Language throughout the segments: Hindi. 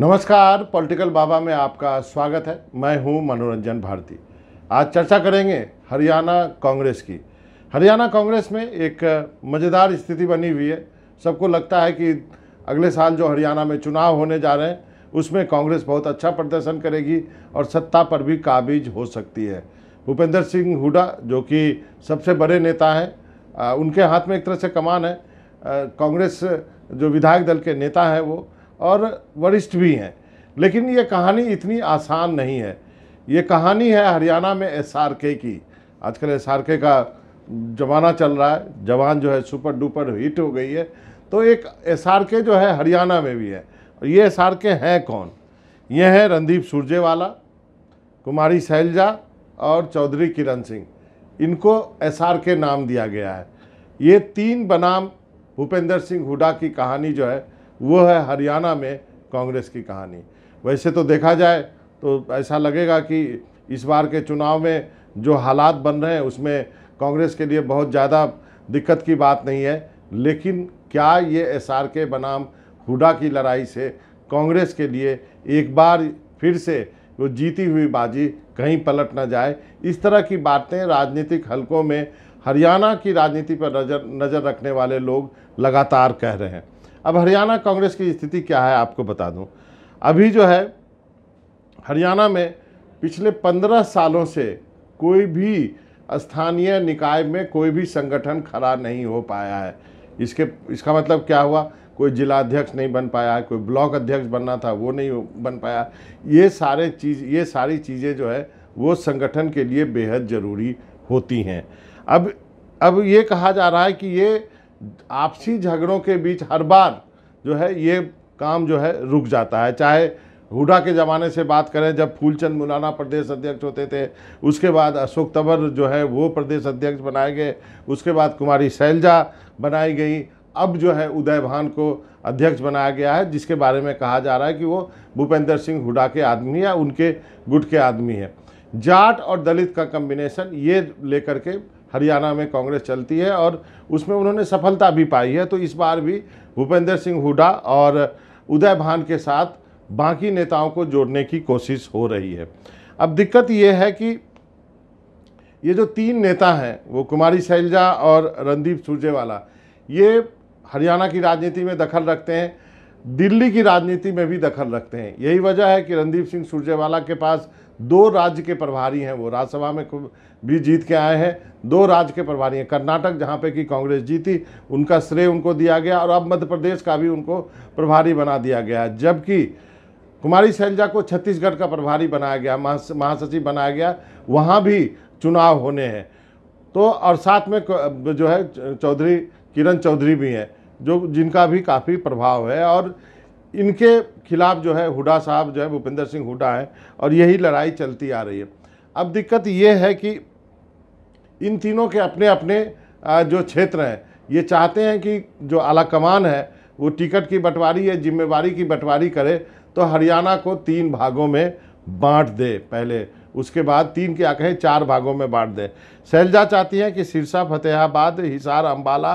नमस्कार पॉलिटिकल बाबा में आपका स्वागत है मैं हूं मनोरंजन भारती आज चर्चा करेंगे हरियाणा कांग्रेस की हरियाणा कांग्रेस में एक मज़ेदार स्थिति बनी हुई है सबको लगता है कि अगले साल जो हरियाणा में चुनाव होने जा रहे हैं उसमें कांग्रेस बहुत अच्छा प्रदर्शन करेगी और सत्ता पर भी काबिज हो सकती है भूपेंद्र सिंह हुडा जो कि सबसे बड़े नेता हैं उनके हाथ में एक तरह से कमान है कांग्रेस जो विधायक दल के नेता हैं वो और वरिष्ठ भी हैं लेकिन ये कहानी इतनी आसान नहीं है ये कहानी है हरियाणा में एस की आजकल एस का जमाना चल रहा है जवान जो है सुपर डुपर हिट हो गई है तो एक एस जो है हरियाणा में भी है और ये एस हैं कौन ये हैं रणदीप सुरजेवाला कुमारी शैलजा और चौधरी किरण सिंह इनको एस के नाम दिया गया है ये तीन बनाम भूपेंद्र सिंह हुडा की कहानी जो है वो है हरियाणा में कांग्रेस की कहानी वैसे तो देखा जाए तो ऐसा लगेगा कि इस बार के चुनाव में जो हालात बन रहे हैं उसमें कांग्रेस के लिए बहुत ज़्यादा दिक्कत की बात नहीं है लेकिन क्या ये एस आर के बनाम हुडा की लड़ाई से कांग्रेस के लिए एक बार फिर से वो जीती हुई बाजी कहीं पलट ना जाए इस तरह की बातें राजनीतिक हलकों में हरियाणा की राजनीति पर नज़र नज़र रखने वाले लोग लगातार कह रहे हैं अब हरियाणा कांग्रेस की स्थिति क्या है आपको बता दूं अभी जो है हरियाणा में पिछले पंद्रह सालों से कोई भी स्थानीय निकाय में कोई भी संगठन खड़ा नहीं हो पाया है इसके इसका मतलब क्या हुआ कोई जिला अध्यक्ष नहीं बन पाया है कोई ब्लॉक अध्यक्ष बनना था वो नहीं बन पाया ये सारे चीज़ ये सारी चीज़ें जो है वो संगठन के लिए बेहद ज़रूरी होती हैं अब अब ये कहा जा रहा है कि ये आपसी झगड़ों के बीच हर बार जो है ये काम जो है रुक जाता है चाहे हुडा के ज़माने से बात करें जब फूलचंद मुलाना प्रदेश अध्यक्ष होते थे उसके बाद अशोक तंवर जो है वो प्रदेश अध्यक्ष बनाए गए उसके बाद कुमारी शैलजा बनाई गई अब जो है उदय भान को अध्यक्ष बनाया गया है जिसके बारे में कहा जा रहा है कि वो भूपेंद्र सिंह हुडा के आदमी या उनके गुट के आदमी है जाट और दलित का कम्बिनेशन ये लेकर के हरियाणा में कांग्रेस चलती है और उसमें उन्होंने सफलता भी पाई है तो इस बार भी भूपेंद्र सिंह हुडा और उदय भान के साथ बाकी नेताओं को जोड़ने की कोशिश हो रही है अब दिक्कत ये है कि ये जो तीन नेता हैं वो कुमारी शैलजा और रणदीप सुरजेवाला ये हरियाणा की राजनीति में दखल रखते हैं दिल्ली की राजनीति में भी दखल रखते हैं यही वजह है कि रणदीप सिंह सुरजेवाला के पास दो राज्य के प्रभारी हैं वो राज्यसभा में भी जीत के आए हैं दो राज्य के प्रभारी हैं कर्नाटक जहाँ पे कि कांग्रेस जीती उनका श्रेय उनको दिया गया और अब मध्य प्रदेश का भी उनको प्रभारी बना दिया गया है जबकि कुमारी शैलजा को छत्तीसगढ़ का प्रभारी बनाया गया महासचिव बनाया गया वहाँ भी चुनाव होने हैं तो और साथ में जो है चौधरी किरण चौधरी भी हैं जो जिनका भी काफ़ी प्रभाव है और इनके खिलाफ जो है हुडा साहब जो है भूपेंद्र सिंह हुडा है और यही लड़ाई चलती आ रही है अब दिक्कत ये है कि इन तीनों के अपने अपने जो क्षेत्र हैं ये चाहते हैं कि जो आलाकमान है वो टिकट की बंटवारी या जिम्मेवारी की बंटवारी करे तो हरियाणा को तीन भागों में बांट दे पहले उसके बाद तीन की आंखें चार भागों में बांट दें शैलजा चाहती हैं कि सिरसा फतेहाबाद हिसार अम्बाला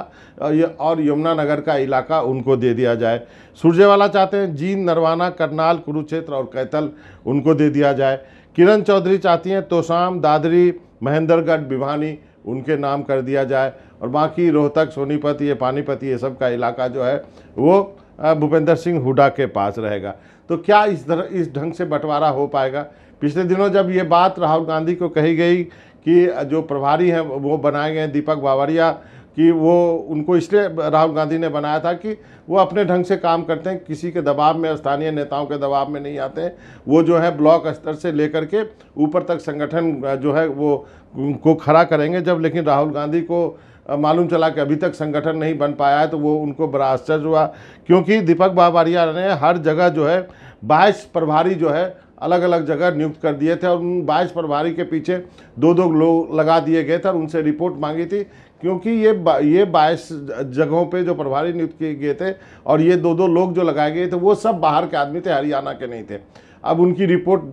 और यमुनानगर का इलाका उनको दे दिया जाए सुरजेवाला चाहते हैं जींद नरवाना करनाल कुरुक्षेत्र और कैतल उनको दे दिया जाए किरण चौधरी चाहती हैं तोसाम दादरी महेंद्रगढ़ भिवानी उनके नाम कर दिया जाए और बाकी रोहतक सोनीपत ये पानीपत ये सब का इलाका जो है वो भूपेंद्र सिंह हुडा के पास रहेगा तो क्या इस दर, इस ढंग से बंटवारा हो पाएगा पिछले दिनों जब ये बात राहुल गांधी को कही गई कि जो प्रभारी हैं वो बनाए गए दीपक बावरिया कि वो उनको इसलिए राहुल गांधी ने बनाया था कि वो अपने ढंग से काम करते हैं किसी के दबाव में स्थानीय नेताओं के दबाव में नहीं आते हैं वो जो है ब्लॉक स्तर से लेकर के ऊपर तक संगठन जो है वो को खड़ा करेंगे जब लेकिन राहुल गांधी को मालूम चला कि अभी तक संगठन नहीं बन पाया है तो वो उनको बड़ा आश्चर्य हुआ क्योंकि दीपक बाबारिया ने हर जगह जो है बाईस प्रभारी जो है अलग अलग जगह नियुक्त कर दिए थे और उन बाईस प्रभारी के पीछे दो दो लोग लगा दिए गए थे और उनसे रिपोर्ट मांगी थी क्योंकि ये बा, ये बाईस जगहों पे जो प्रभारी नियुक्त किए गए थे और ये दो दो लोग जो लगाए गए थे वो सब बाहर के आदमी थे हरियाणा के नहीं थे अब उनकी रिपोर्ट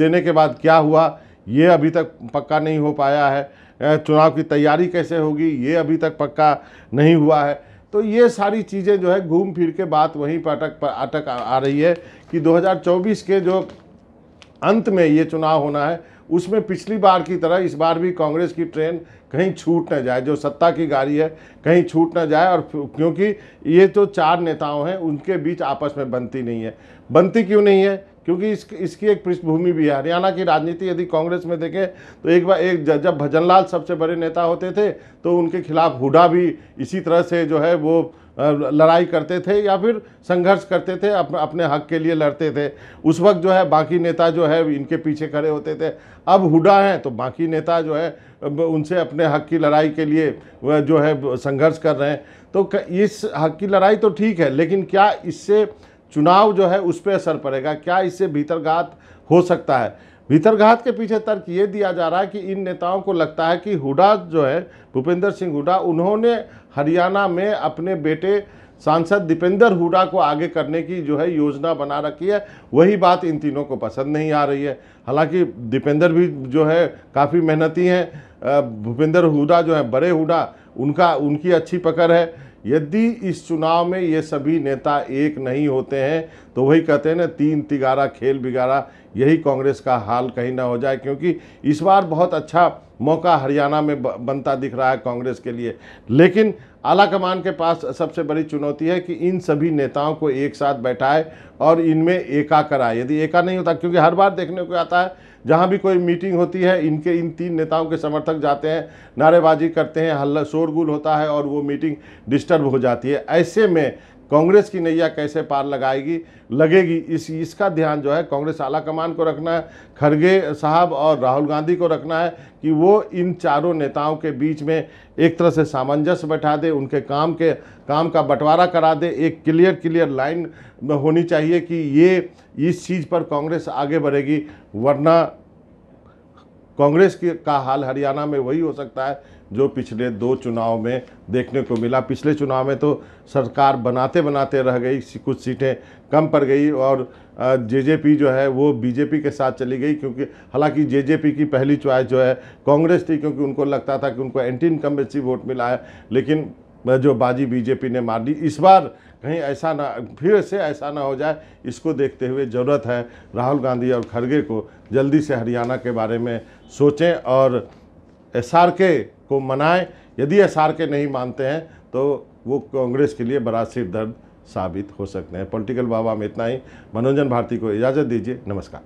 देने के बाद क्या हुआ ये अभी तक पक्का नहीं हो पाया है चुनाव की तैयारी कैसे होगी ये अभी तक पक्का नहीं हुआ है तो ये सारी चीज़ें जो है घूम फिर के बात वहीं पर अटक पर अटक आ रही है कि 2024 के जो अंत में ये चुनाव होना है उसमें पिछली बार की तरह इस बार भी कांग्रेस की ट्रेन कहीं छूट न जाए जो सत्ता की गाड़ी है कहीं छूट ना जाए और क्योंकि ये तो चार नेताओं हैं उनके बीच आपस में बनती नहीं है बनती क्यों नहीं है क्योंकि इस इसकी एक पृष्ठभूमि भी है हरियाणा की राजनीति यदि कांग्रेस में देखें तो एक बार एक जब भजनलाल सबसे बड़े नेता होते थे तो उनके खिलाफ हुडा भी इसी तरह से जो है वो लड़ाई करते थे या फिर संघर्ष करते थे अप, अपने हक के लिए लड़ते थे उस वक्त जो है बाकी नेता जो है इनके पीछे खड़े होते थे अब हुडा हैं तो बाकी नेता जो है उनसे अपने हक की लड़ाई के लिए जो है संघर्ष कर रहे हैं तो इस हक की लड़ाई तो ठीक है लेकिन क्या इससे चुनाव जो है उस पर असर पड़ेगा क्या इससे भीतरघात हो सकता है भीतरघात के पीछे तर्क ये दिया जा रहा है कि इन नेताओं को लगता है कि हुडा जो है भूपेंद्र सिंह हुडा उन्होंने हरियाणा में अपने बेटे सांसद दीपेंद्र हुडा को आगे करने की जो है योजना बना रखी है वही बात इन तीनों को पसंद नहीं आ रही है हालांकि दीपेंद्र भी जो है काफ़ी मेहनती हैं भूपेंद्र हुडा जो है बड़े हुडा उनका उनकी अच्छी पकड़ है यदि इस चुनाव में ये सभी नेता एक नहीं होते हैं तो वही कहते हैं ना तीन तिगारा खेल बिगाड़ा यही कांग्रेस का हाल कहीं ना हो जाए क्योंकि इस बार बहुत अच्छा मौका हरियाणा में बनता दिख रहा है कांग्रेस के लिए लेकिन आला कमान के पास सबसे बड़ी चुनौती है कि इन सभी नेताओं को एक साथ बैठाए और इनमें एका कराए यदि एका नहीं होता क्योंकि हर बार देखने को आता है जहाँ भी कोई मीटिंग होती है इनके इन तीन नेताओं के समर्थक जाते हैं नारेबाजी करते हैं हल्ला शोरगुल होता है और वो मीटिंग डिस्टर्ब हो जाती है ऐसे में कांग्रेस की नैया कैसे पार लगाएगी लगेगी इस इसका ध्यान जो है कांग्रेस आला कमान को रखना है खड़गे साहब और राहुल गांधी को रखना है कि वो इन चारों नेताओं के बीच में एक तरह से सामंजस्य बैठा दे उनके काम के काम का बंटवारा करा दे एक क्लियर क्लियर लाइन होनी चाहिए कि ये इस चीज़ पर कांग्रेस आगे बढ़ेगी वरना कांग्रेस के का हाल हरियाणा में वही हो सकता है जो पिछले दो चुनाव में देखने को मिला पिछले चुनाव में तो सरकार बनाते बनाते रह गई कुछ सीटें कम पड़ गई और जेजेपी जो है वो बीजेपी के साथ चली गई क्योंकि हालांकि जेजेपी की पहली च्वाइस जो है कांग्रेस थी क्योंकि उनको लगता था कि उनको एंटी इनकम्बेंसी वोट मिला है लेकिन जो बाजी बीजेपी ने मार दी इस बार कहीं ऐसा ना फिर से ऐसा ना हो जाए इसको देखते हुए ज़रूरत है राहुल गांधी और खड़गे को जल्दी से हरियाणा के बारे में सोचें और एस को मनाएं यदि एस नहीं मानते हैं तो वो कांग्रेस के लिए बड़ा सिर दर्द साबित हो सकते हैं पॉलिटिकल बाबा में इतना ही मनोरंजन भारती को इजाज़त दीजिए नमस्कार